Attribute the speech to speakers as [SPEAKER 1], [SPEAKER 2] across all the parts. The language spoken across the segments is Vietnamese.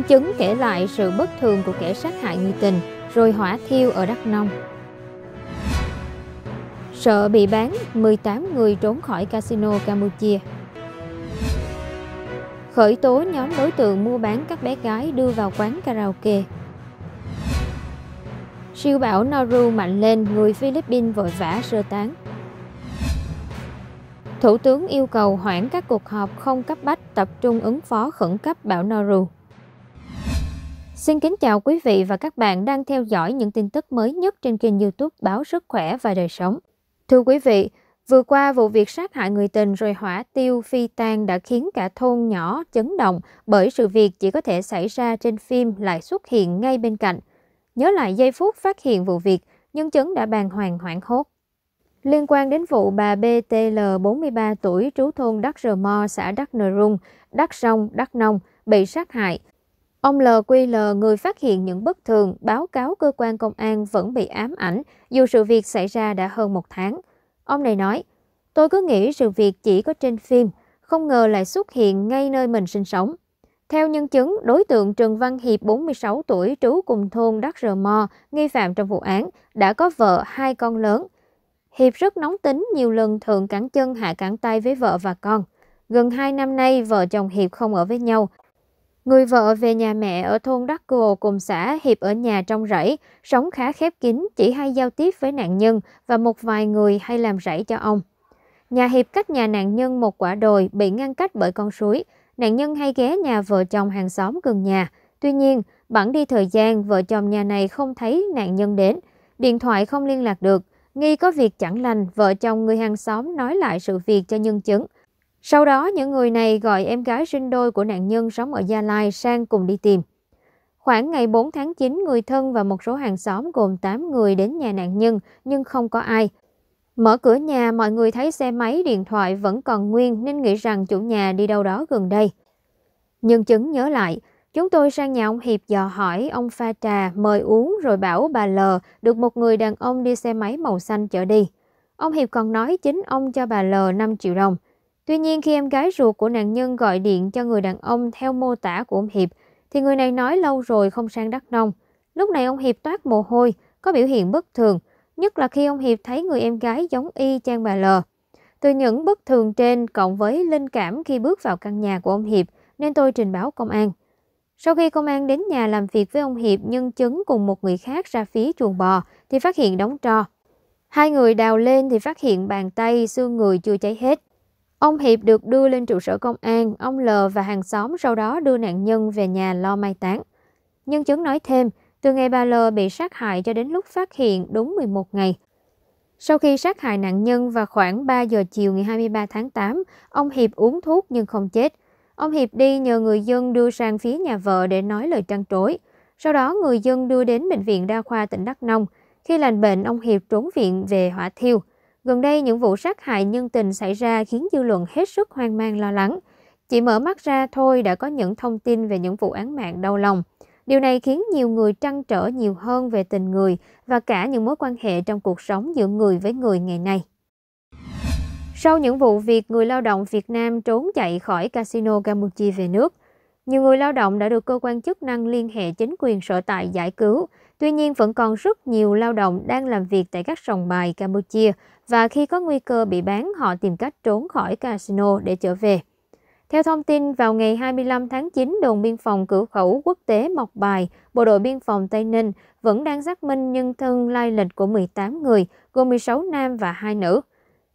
[SPEAKER 1] nhân chứng kể lại sự bất thường của kẻ sát hại người tình rồi hỏa thiêu ở Đắk Nông. Sợ bị bán, 18 người trốn khỏi casino Campuchia. Khởi tố nhóm đối tượng mua bán các bé gái đưa vào quán karaoke. Siêu bão Noru mạnh lên, người Philippines vội vã sơ tán. Thủ tướng yêu cầu hoãn các cuộc họp không cấp bách tập trung ứng phó khẩn cấp bão Noru. Xin kính chào quý vị và các bạn đang theo dõi những tin tức mới nhất trên kênh youtube Báo Sức Khỏe và Đời Sống. Thưa quý vị, vừa qua vụ việc sát hại người tình rồi hỏa tiêu phi tan đã khiến cả thôn nhỏ chấn động bởi sự việc chỉ có thể xảy ra trên phim lại xuất hiện ngay bên cạnh. Nhớ lại giây phút phát hiện vụ việc, nhân chứng đã bàn hoàng hoảng hốt. Liên quan đến vụ bà BTL 43 tuổi trú thôn Đắc Rờ Mo, xã Đắc Nờ Rung, Đắc Sông, Đắc Nông bị sát hại – Ông LQL, người phát hiện những bất thường, báo cáo cơ quan công an vẫn bị ám ảnh dù sự việc xảy ra đã hơn một tháng. Ông này nói, tôi cứ nghĩ sự việc chỉ có trên phim, không ngờ lại xuất hiện ngay nơi mình sinh sống. Theo nhân chứng, đối tượng Trần Văn Hiệp 46 tuổi trú cùng thôn Đắc Rờ Mò, nghi phạm trong vụ án, đã có vợ, hai con lớn. Hiệp rất nóng tính, nhiều lần thường cẳng chân hạ cẳng tay với vợ và con. Gần 2 năm nay, vợ chồng Hiệp không ở với nhau, Người vợ về nhà mẹ ở thôn Đắc Cồ cùng xã Hiệp ở nhà trong rẫy, sống khá khép kín, chỉ hay giao tiếp với nạn nhân và một vài người hay làm rẫy cho ông. Nhà Hiệp cách nhà nạn nhân một quả đồi bị ngăn cách bởi con suối. Nạn nhân hay ghé nhà vợ chồng hàng xóm gần nhà. Tuy nhiên, bẵng đi thời gian, vợ chồng nhà này không thấy nạn nhân đến. Điện thoại không liên lạc được. Nghi có việc chẳng lành, vợ chồng người hàng xóm nói lại sự việc cho nhân chứng – sau đó, những người này gọi em gái sinh đôi của nạn nhân sống ở Gia Lai sang cùng đi tìm. Khoảng ngày 4 tháng 9, người thân và một số hàng xóm gồm 8 người đến nhà nạn nhân nhưng không có ai. Mở cửa nhà, mọi người thấy xe máy, điện thoại vẫn còn nguyên nên nghĩ rằng chủ nhà đi đâu đó gần đây. Nhân chứng nhớ lại, chúng tôi sang nhà ông Hiệp dò hỏi, ông pha trà, mời uống rồi bảo bà L được một người đàn ông đi xe máy màu xanh chở đi. Ông Hiệp còn nói chính ông cho bà L 5 triệu đồng. Tuy nhiên khi em gái ruột của nạn nhân gọi điện cho người đàn ông theo mô tả của ông Hiệp, thì người này nói lâu rồi không sang Đắk Nông. Lúc này ông Hiệp toát mồ hôi, có biểu hiện bất thường, nhất là khi ông Hiệp thấy người em gái giống y chang bà L. Từ những bất thường trên cộng với linh cảm khi bước vào căn nhà của ông Hiệp nên tôi trình báo công an. Sau khi công an đến nhà làm việc với ông Hiệp nhân chứng cùng một người khác ra phía chuồng bò thì phát hiện đóng trò. Hai người đào lên thì phát hiện bàn tay, xương người chưa cháy hết. Ông Hiệp được đưa lên trụ sở công an, ông L và hàng xóm sau đó đưa nạn nhân về nhà lo mai táng. Nhân chứng nói thêm, từ ngày bà L bị sát hại cho đến lúc phát hiện đúng 11 ngày. Sau khi sát hại nạn nhân vào khoảng 3 giờ chiều ngày 23 tháng 8, ông Hiệp uống thuốc nhưng không chết. Ông Hiệp đi nhờ người dân đưa sang phía nhà vợ để nói lời trăn trối. Sau đó người dân đưa đến bệnh viện đa khoa tỉnh Đắk Nông. Khi lành bệnh, ông Hiệp trốn viện về Hỏa Thiêu. Gần đây, những vụ sát hại nhân tình xảy ra khiến dư luận hết sức hoang mang lo lắng. Chỉ mở mắt ra thôi đã có những thông tin về những vụ án mạng đau lòng. Điều này khiến nhiều người trăn trở nhiều hơn về tình người và cả những mối quan hệ trong cuộc sống giữa người với người ngày nay. Sau những vụ việc người lao động Việt Nam trốn chạy khỏi casino Campuchia về nước, nhiều người lao động đã được cơ quan chức năng liên hệ chính quyền sở tại giải cứu Tuy nhiên vẫn còn rất nhiều lao động đang làm việc tại các sòng bài Campuchia và khi có nguy cơ bị bán họ tìm cách trốn khỏi casino để trở về. Theo thông tin, vào ngày 25 tháng 9, đồn biên phòng cửa khẩu quốc tế Mộc Bài, Bộ đội biên phòng Tây Ninh vẫn đang xác minh nhân thân lai lịch của 18 người, gồm 16 nam và 2 nữ.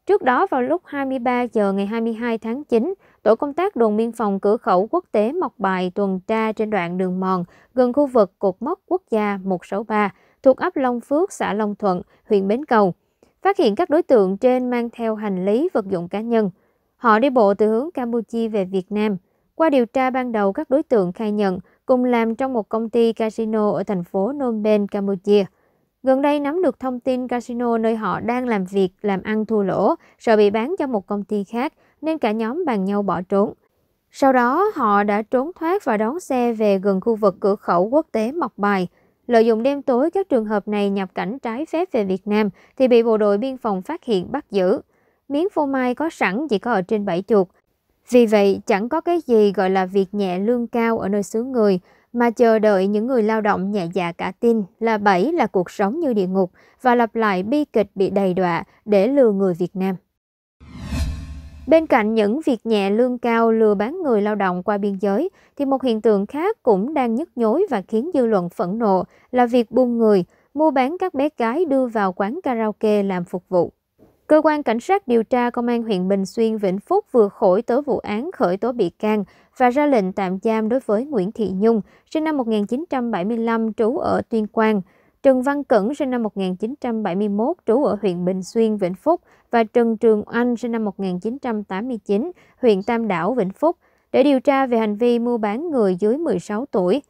[SPEAKER 1] Trước đó vào lúc 23 giờ ngày 22 tháng 9, tổ công tác đồn biên phòng cửa khẩu quốc tế Mộc Bài tuần tra trên đoạn đường mòn gần khu vực cột mốc quốc gia 163 thuộc ấp Long Phước, xã Long Thuận, huyện Bến Cầu. Phát hiện các đối tượng trên mang theo hành lý vật dụng cá nhân. Họ đi bộ từ hướng Campuchia về Việt Nam. Qua điều tra ban đầu, các đối tượng khai nhận cùng làm trong một công ty casino ở thành phố Phnom Penh, Campuchia. Gần đây nắm được thông tin casino nơi họ đang làm việc, làm ăn thua lỗ, sợ bị bán cho một công ty khác nên cả nhóm bàn nhau bỏ trốn. Sau đó họ đã trốn thoát và đón xe về gần khu vực cửa khẩu quốc tế Mộc Bài. Lợi dụng đêm tối các trường hợp này nhập cảnh trái phép về Việt Nam thì bị bộ đội biên phòng phát hiện bắt giữ. Miếng phô mai có sẵn chỉ có ở trên bảy chuột. Vì vậy chẳng có cái gì gọi là việc nhẹ lương cao ở nơi xứ người mà chờ đợi những người lao động nhẹ dạ cả tin là bẫy là cuộc sống như địa ngục và lặp lại bi kịch bị đầy đọa để lừa người Việt Nam. Bên cạnh những việc nhẹ lương cao lừa bán người lao động qua biên giới, thì một hiện tượng khác cũng đang nhức nhối và khiến dư luận phẫn nộ là việc buôn người, mua bán các bé gái đưa vào quán karaoke làm phục vụ. Cơ quan Cảnh sát điều tra Công an huyện Bình Xuyên, Vĩnh Phúc vừa khởi tố vụ án khởi tố bị can và ra lệnh tạm giam đối với Nguyễn Thị Nhung, sinh năm 1975, trú ở Tuyên Quang, Trần Văn Cẩn sinh năm 1971 trú ở huyện Bình Xuyên, Vĩnh Phúc và Trần Trường Anh sinh năm 1989, huyện Tam Đảo, Vĩnh Phúc để điều tra về hành vi mua bán người dưới 16 tuổi.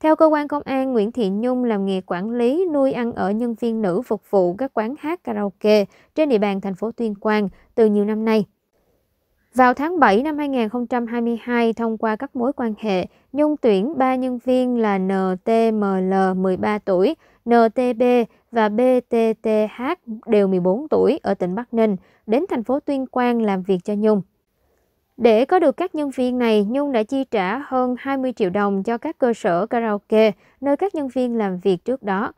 [SPEAKER 1] Theo cơ quan công an, Nguyễn Thị Nhung làm nghề quản lý nuôi ăn ở nhân viên nữ phục vụ các quán hát karaoke trên địa bàn thành phố Tuyên Quang từ nhiều năm nay. Vào tháng 7 năm 2022, thông qua các mối quan hệ, Nhung tuyển 3 nhân viên là NTML 13 tuổi, NTB và BTTH đều 14 tuổi ở tỉnh Bắc Ninh đến thành phố Tuyên Quang làm việc cho Nhung. Để có được các nhân viên này, Nhung đã chi trả hơn 20 triệu đồng cho các cơ sở karaoke nơi các nhân viên làm việc trước đó.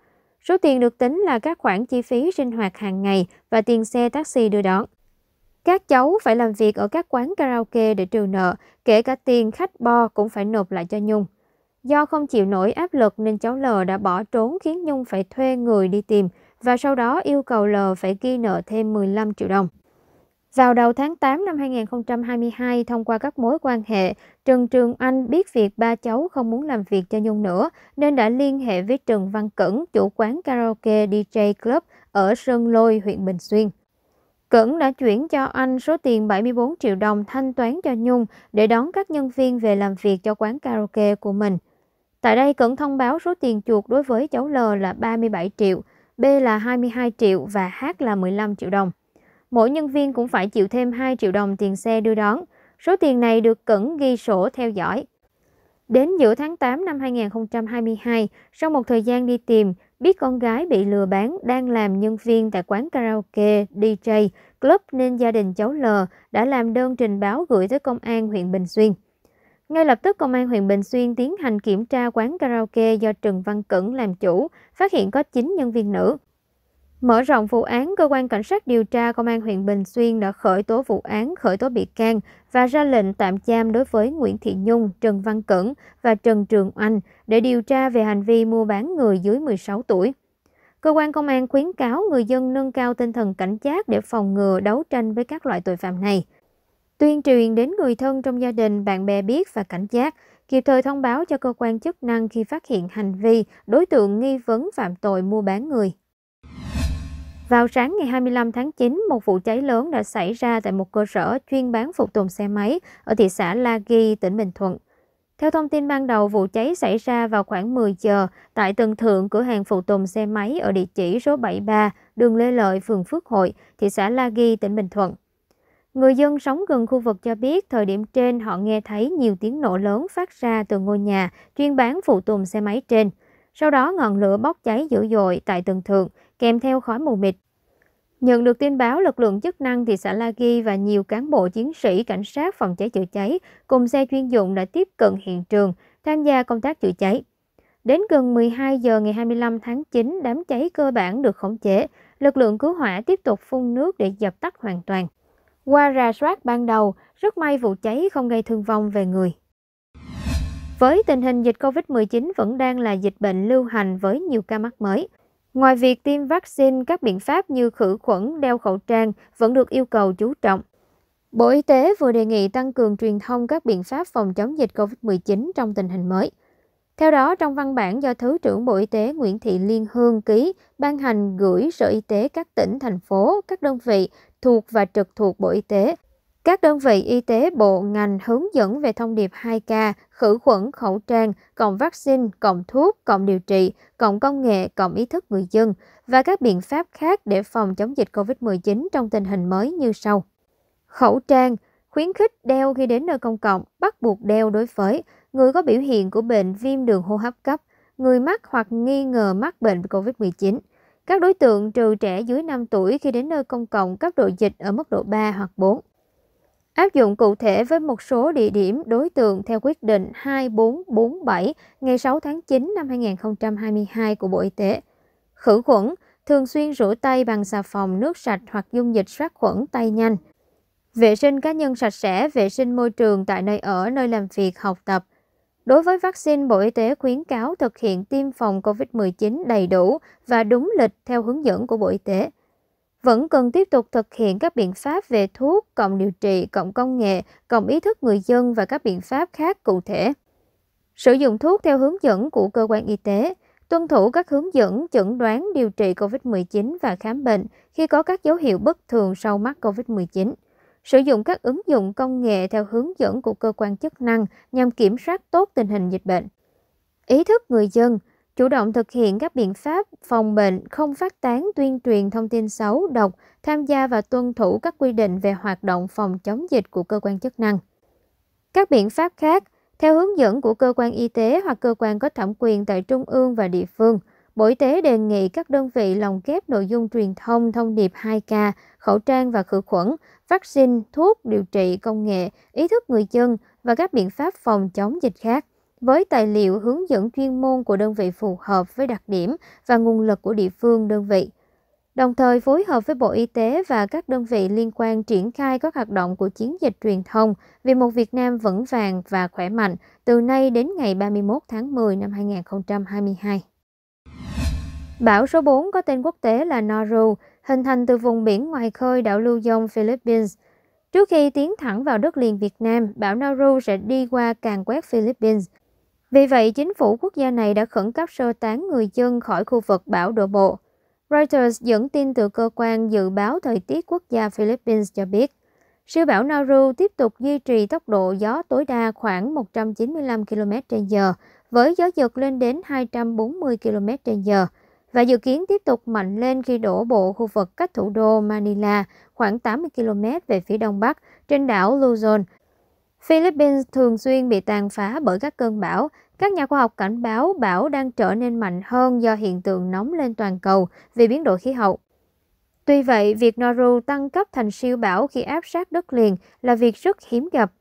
[SPEAKER 1] Số tiền được tính là các khoản chi phí sinh hoạt hàng ngày và tiền xe taxi đưa đón. Các cháu phải làm việc ở các quán karaoke để trừ nợ, kể cả tiền khách bo cũng phải nộp lại cho Nhung. Do không chịu nổi áp lực nên cháu L đã bỏ trốn khiến Nhung phải thuê người đi tìm và sau đó yêu cầu L phải ghi nợ thêm 15 triệu đồng. Vào đầu tháng 8 năm 2022, thông qua các mối quan hệ, Trần Trường Anh biết việc ba cháu không muốn làm việc cho Nhung nữa nên đã liên hệ với Trần Văn Cẩn, chủ quán karaoke DJ Club ở Sơn Lôi, huyện Bình Xuyên. Cẩn đã chuyển cho anh số tiền 74 triệu đồng thanh toán cho Nhung để đón các nhân viên về làm việc cho quán karaoke của mình. Tại đây, Cẩn thông báo số tiền chuột đối với cháu L là 37 triệu, B là 22 triệu và H là 15 triệu đồng. Mỗi nhân viên cũng phải chịu thêm 2 triệu đồng tiền xe đưa đón. Số tiền này được Cẩn ghi sổ theo dõi. Đến giữa tháng 8 năm 2022, sau một thời gian đi tìm, biết con gái bị lừa bán đang làm nhân viên tại quán karaoke, DJ, club nên gia đình cháu L đã làm đơn trình báo gửi tới công an huyện Bình Xuyên. Ngay lập tức công an huyện Bình Xuyên tiến hành kiểm tra quán karaoke do Trần Văn Cẩn làm chủ, phát hiện có 9 nhân viên nữ. Mở rộng vụ án, cơ quan cảnh sát điều tra công an huyện Bình Xuyên đã khởi tố vụ án, khởi tố bị can và ra lệnh tạm giam đối với Nguyễn Thị Nhung, Trần Văn Cẩn và Trần Trường Anh để điều tra về hành vi mua bán người dưới 16 tuổi. Cơ quan công an khuyến cáo người dân nâng cao tinh thần cảnh giác để phòng ngừa đấu tranh với các loại tội phạm này. Tuyên truyền đến người thân trong gia đình, bạn bè biết và cảnh giác, kịp thời thông báo cho cơ quan chức năng khi phát hiện hành vi đối tượng nghi vấn phạm tội mua bán người. Vào sáng ngày 25 tháng 9, một vụ cháy lớn đã xảy ra tại một cơ sở chuyên bán phụ tùng xe máy ở thị xã La Ghi, tỉnh Bình Thuận. Theo thông tin ban đầu, vụ cháy xảy ra vào khoảng 10 giờ tại tầng thượng cửa hàng phụ tùng xe máy ở địa chỉ số 73, đường Lê Lợi, phường Phước Hội, thị xã La Ghi, tỉnh Bình Thuận. Người dân sống gần khu vực cho biết thời điểm trên họ nghe thấy nhiều tiếng nổ lớn phát ra từ ngôi nhà chuyên bán phụ tùng xe máy trên. Sau đó ngọn lửa bốc cháy dữ dội tại tường thượng, kèm theo khói mù mịt. Nhận được tin báo, lực lượng chức năng thị xã La Ghi và nhiều cán bộ chiến sĩ cảnh sát phòng cháy chữa cháy cùng xe chuyên dụng đã tiếp cận hiện trường, tham gia công tác chữa cháy. Đến gần 12 giờ ngày 25 tháng 9, đám cháy cơ bản được khống chế, lực lượng cứu hỏa tiếp tục phun nước để dập tắt hoàn toàn. Qua rà soát ban đầu, rất may vụ cháy không gây thương vong về người. Với tình hình dịch COVID-19 vẫn đang là dịch bệnh lưu hành với nhiều ca mắc mới, ngoài việc tiêm vaccine, các biện pháp như khử khuẩn, đeo khẩu trang vẫn được yêu cầu chú trọng. Bộ Y tế vừa đề nghị tăng cường truyền thông các biện pháp phòng chống dịch COVID-19 trong tình hình mới. Theo đó, trong văn bản do Thứ trưởng Bộ Y tế Nguyễn Thị Liên Hương ký, ban hành gửi Sở Y tế các tỉnh, thành phố, các đơn vị thuộc và trực thuộc Bộ Y tế các đơn vị y tế bộ ngành hướng dẫn về thông điệp 2K, khử khuẩn khẩu trang, cộng vaccine, cộng thuốc, cộng điều trị, cộng công nghệ, cộng ý thức người dân và các biện pháp khác để phòng chống dịch COVID-19 trong tình hình mới như sau. Khẩu trang, khuyến khích đeo khi đến nơi công cộng, bắt buộc đeo đối với người có biểu hiện của bệnh viêm đường hô hấp cấp, người mắc hoặc nghi ngờ mắc bệnh COVID-19. Các đối tượng trừ trẻ dưới 5 tuổi khi đến nơi công cộng cấp độ dịch ở mức độ 3 hoặc 4 Áp dụng cụ thể với một số địa điểm đối tượng theo quyết định 2447 ngày 6 tháng 9 năm 2022 của Bộ Y tế. Khử khuẩn, thường xuyên rửa tay bằng xà phòng nước sạch hoặc dung dịch sát khuẩn tay nhanh. Vệ sinh cá nhân sạch sẽ, vệ sinh môi trường tại nơi ở, nơi làm việc, học tập. Đối với vaccine, Bộ Y tế khuyến cáo thực hiện tiêm phòng COVID-19 đầy đủ và đúng lịch theo hướng dẫn của Bộ Y tế vẫn cần tiếp tục thực hiện các biện pháp về thuốc, cộng điều trị, cộng công nghệ, cộng ý thức người dân và các biện pháp khác cụ thể. Sử dụng thuốc theo hướng dẫn của cơ quan y tế, tuân thủ các hướng dẫn chẩn đoán điều trị COVID-19 và khám bệnh khi có các dấu hiệu bất thường sau mắc COVID-19. Sử dụng các ứng dụng công nghệ theo hướng dẫn của cơ quan chức năng nhằm kiểm soát tốt tình hình dịch bệnh. Ý thức người dân – chủ động thực hiện các biện pháp phòng bệnh, không phát tán tuyên truyền thông tin xấu, độc, tham gia và tuân thủ các quy định về hoạt động phòng chống dịch của cơ quan chức năng. Các biện pháp khác, theo hướng dẫn của cơ quan y tế hoặc cơ quan có thẩm quyền tại trung ương và địa phương, Bộ Y tế đề nghị các đơn vị lồng ghép nội dung truyền thông thông điệp 2K, khẩu trang và khử khuẩn, vaccine, thuốc, điều trị, công nghệ, ý thức người dân và các biện pháp phòng chống dịch khác với tài liệu hướng dẫn chuyên môn của đơn vị phù hợp với đặc điểm và nguồn lực của địa phương đơn vị. Đồng thời phối hợp với Bộ Y tế và các đơn vị liên quan triển khai các hoạt động của chiến dịch truyền thông vì một Việt Nam vững vàng và khỏe mạnh từ nay đến ngày 31 tháng 10 năm 2022. Bão số 4 có tên quốc tế là Noru, hình thành từ vùng biển ngoài khơi đảo Lưu Dông, Philippines. Trước khi tiến thẳng vào đất liền Việt Nam, bão noru sẽ đi qua càng quét Philippines. Vì vậy, chính phủ quốc gia này đã khẩn cấp sơ tán người dân khỏi khu vực bão đổ bộ. Reuters dẫn tin từ cơ quan dự báo thời tiết quốc gia Philippines cho biết, siêu bão Nauru tiếp tục duy trì tốc độ gió tối đa khoảng 195 km/h với gió giật lên đến 240 km/h và dự kiến tiếp tục mạnh lên khi đổ bộ khu vực cách thủ đô Manila khoảng 80 km về phía đông bắc trên đảo Luzon Philippines thường xuyên bị tàn phá bởi các cơn bão. Các nhà khoa học cảnh báo bão đang trở nên mạnh hơn do hiện tượng nóng lên toàn cầu vì biến đổi khí hậu. Tuy vậy, việc Noru tăng cấp thành siêu bão khi áp sát đất liền là việc rất hiếm gặp.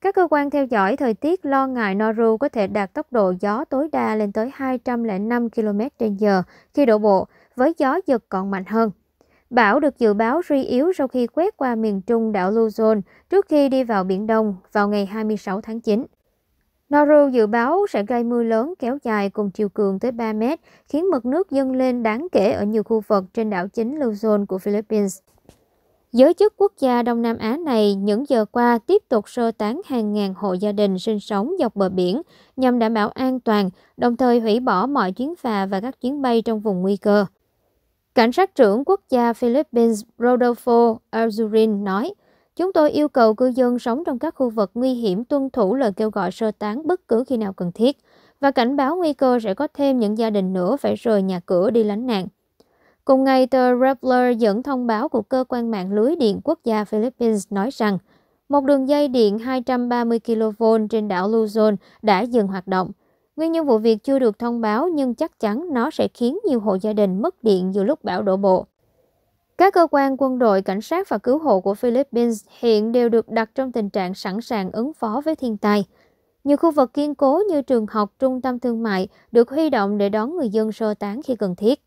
[SPEAKER 1] Các cơ quan theo dõi thời tiết lo ngại Noru có thể đạt tốc độ gió tối đa lên tới 205 km/h khi đổ bộ, với gió giật còn mạnh hơn. Bão được dự báo suy yếu sau khi quét qua miền trung đảo Luzon trước khi đi vào Biển Đông vào ngày 26 tháng 9. Noru dự báo sẽ gây mưa lớn kéo dài cùng chiều cường tới 3 mét, khiến mực nước dâng lên đáng kể ở nhiều khu vực trên đảo chính Luzon của Philippines. Giới chức quốc gia Đông Nam Á này những giờ qua tiếp tục sơ tán hàng ngàn hộ gia đình sinh sống dọc bờ biển nhằm đảm bảo an toàn, đồng thời hủy bỏ mọi chuyến phà và các chuyến bay trong vùng nguy cơ. Cảnh sát trưởng quốc gia Philippines Rodolfo Azurin nói, Chúng tôi yêu cầu cư dân sống trong các khu vực nguy hiểm tuân thủ lời kêu gọi sơ tán bất cứ khi nào cần thiết và cảnh báo nguy cơ sẽ có thêm những gia đình nữa phải rời nhà cửa đi lánh nạn. Cùng ngày, tờ Rappler dẫn thông báo của cơ quan mạng lưới điện quốc gia Philippines nói rằng một đường dây điện 230 kV trên đảo Luzon đã dừng hoạt động Nguyên nhân vụ việc chưa được thông báo nhưng chắc chắn nó sẽ khiến nhiều hộ gia đình mất điện giữa lúc bão đổ bộ. Các cơ quan quân đội, cảnh sát và cứu hộ của Philippines hiện đều được đặt trong tình trạng sẵn sàng ứng phó với thiên tai. Nhiều khu vực kiên cố như trường học, trung tâm thương mại được huy động để đón người dân sơ tán khi cần thiết.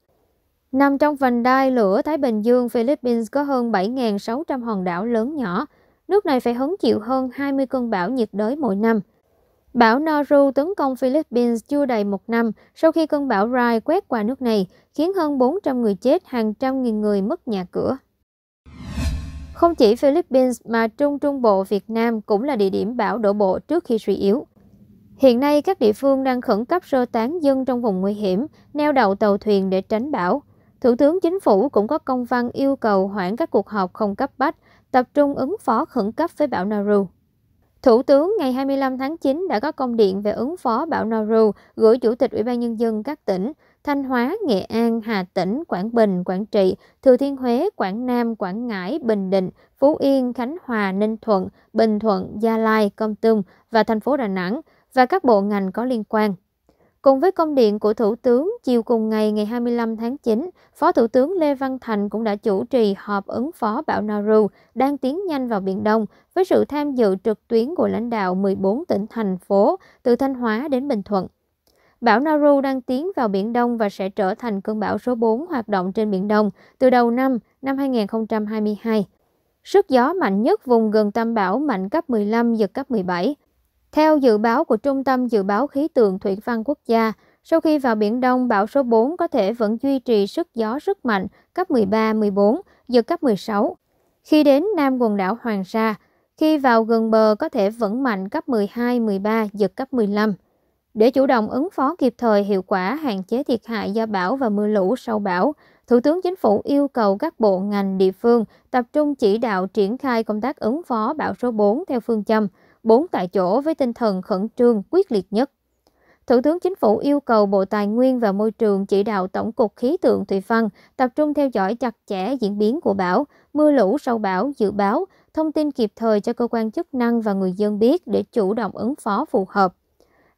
[SPEAKER 1] Nằm trong vành đai lửa Thái Bình Dương, Philippines có hơn 7.600 hòn đảo lớn nhỏ. Nước này phải hứng chịu hơn 20 cơn bão nhiệt đới mỗi năm. Bão Noru tấn công Philippines chưa đầy một năm sau khi cơn bão Rai quét qua nước này, khiến hơn 400 người chết, hàng trăm nghìn người mất nhà cửa. Không chỉ Philippines mà Trung Trung Bộ Việt Nam cũng là địa điểm bão đổ bộ trước khi suy yếu. Hiện nay, các địa phương đang khẩn cấp sơ tán dân trong vùng nguy hiểm, neo đậu tàu thuyền để tránh bão. Thủ tướng Chính phủ cũng có công văn yêu cầu hoãn các cuộc họp không cấp bách, tập trung ứng phó khẩn cấp với bão Nauru. Thủ tướng ngày 25 tháng 9 đã có công điện về ứng phó bão Noru gửi Chủ tịch Ủy ban Nhân dân các tỉnh Thanh Hóa, Nghệ An, Hà Tĩnh, Quảng Bình, Quảng Trị, Thừa Thiên Huế, Quảng Nam, Quảng Ngãi, Bình Định, Phú Yên, Khánh Hòa, Ninh Thuận, Bình Thuận, Gia Lai, Công Tum và thành phố Đà Nẵng và các bộ ngành có liên quan. Cùng với công điện của Thủ tướng, chiều cùng ngày ngày 25 tháng 9, Phó Thủ tướng Lê Văn Thành cũng đã chủ trì họp ứng phó bão Nauru đang tiến nhanh vào Biển Đông với sự tham dự trực tuyến của lãnh đạo 14 tỉnh thành phố từ Thanh Hóa đến Bình Thuận. Bão Nauru đang tiến vào Biển Đông và sẽ trở thành cơn bão số 4 hoạt động trên Biển Đông từ đầu năm năm 2022. Sức gió mạnh nhất vùng gần tâm bão mạnh cấp 15, giật cấp 17, theo dự báo của Trung tâm Dự báo Khí tượng Thủy văn Quốc gia, sau khi vào Biển Đông, bão số 4 có thể vẫn duy trì sức gió rất mạnh, cấp 13-14, giật cấp 16. Khi đến nam quần đảo Hoàng Sa, khi vào gần bờ có thể vẫn mạnh cấp 12-13, giật cấp 15. Để chủ động ứng phó kịp thời hiệu quả hạn chế thiệt hại do bão và mưa lũ sau bão, Thủ tướng Chính phủ yêu cầu các bộ ngành địa phương tập trung chỉ đạo triển khai công tác ứng phó bão số 4 theo phương châm – bốn tại chỗ với tinh thần khẩn trương quyết liệt nhất. Thủ tướng Chính phủ yêu cầu Bộ Tài nguyên và Môi trường chỉ đạo Tổng cục Khí tượng Thủy văn tập trung theo dõi chặt chẽ diễn biến của bão, mưa lũ sau bão, dự báo, thông tin kịp thời cho cơ quan chức năng và người dân biết để chủ động ứng phó phù hợp.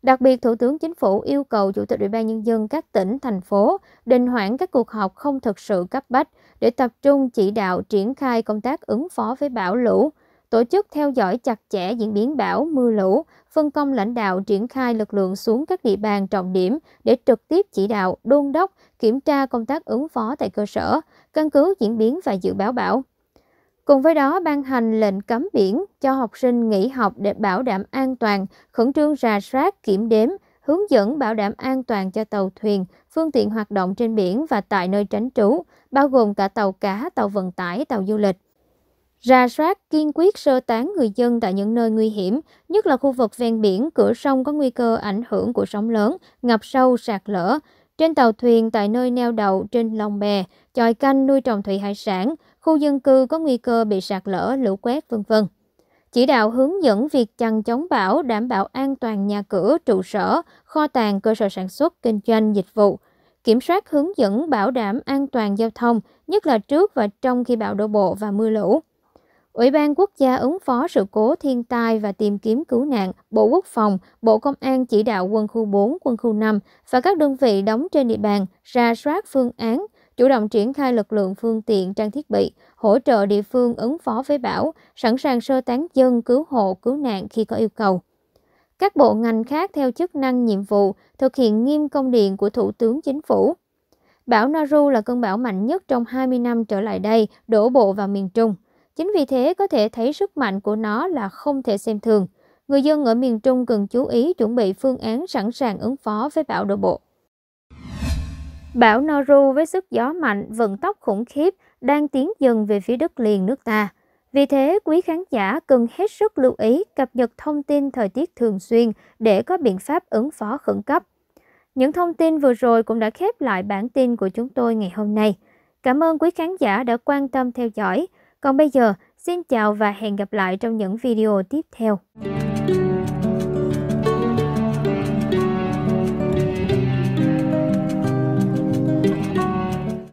[SPEAKER 1] Đặc biệt, Thủ tướng Chính phủ yêu cầu Chủ tịch Ủy ban Nhân dân các tỉnh, thành phố đình hoãn các cuộc họp không thực sự cấp bách để tập trung chỉ đạo triển khai công tác ứng phó với bão lũ, tổ chức theo dõi chặt chẽ diễn biến bão, mưa lũ, phân công lãnh đạo triển khai lực lượng xuống các địa bàn trọng điểm để trực tiếp chỉ đạo, đôn đốc, kiểm tra công tác ứng phó tại cơ sở, căn cứ diễn biến và dự báo bão. Cùng với đó, ban hành lệnh cấm biển cho học sinh nghỉ học để bảo đảm an toàn, khẩn trương rà soát, kiểm đếm, hướng dẫn bảo đảm an toàn cho tàu thuyền, phương tiện hoạt động trên biển và tại nơi tránh trú, bao gồm cả tàu cá, tàu vận tải, tàu du lịch ra soát kiên quyết sơ tán người dân tại những nơi nguy hiểm, nhất là khu vực ven biển, cửa sông có nguy cơ ảnh hưởng của sóng lớn, ngập sâu, sạt lở, trên tàu thuyền tại nơi neo đậu trên lòng bè, chòi canh nuôi trồng thủy hải sản, khu dân cư có nguy cơ bị sạt lở, lũ quét vân vân. Chỉ đạo hướng dẫn việc chăn chống bão, đảm bảo an toàn nhà cửa, trụ sở, kho tàng, cơ sở sản xuất, kinh doanh, dịch vụ, kiểm soát hướng dẫn bảo đảm an toàn giao thông, nhất là trước và trong khi bão đổ bộ và mưa lũ Ủy ban Quốc gia ứng phó sự cố thiên tai và tìm kiếm cứu nạn, Bộ Quốc phòng, Bộ Công an chỉ đạo quân khu 4, quân khu 5 và các đơn vị đóng trên địa bàn ra soát phương án, chủ động triển khai lực lượng phương tiện trang thiết bị, hỗ trợ địa phương ứng phó với bão, sẵn sàng sơ tán dân cứu hộ cứu nạn khi có yêu cầu. Các bộ ngành khác theo chức năng nhiệm vụ thực hiện nghiêm công điện của Thủ tướng Chính phủ. Bão Nauru là cơn bão mạnh nhất trong 20 năm trở lại đây, đổ bộ vào miền Trung. Chính vì thế có thể thấy sức mạnh của nó là không thể xem thường. Người dân ở miền Trung cần chú ý chuẩn bị phương án sẵn sàng ứng phó với bão đổ bộ. Bão Noru với sức gió mạnh, vận tốc khủng khiếp đang tiến dần về phía đất liền nước ta. Vì thế, quý khán giả cần hết sức lưu ý cập nhật thông tin thời tiết thường xuyên để có biện pháp ứng phó khẩn cấp. Những thông tin vừa rồi cũng đã khép lại bản tin của chúng tôi ngày hôm nay. Cảm ơn quý khán giả đã quan tâm theo dõi. Còn bây giờ, xin chào và hẹn gặp lại trong những video tiếp theo.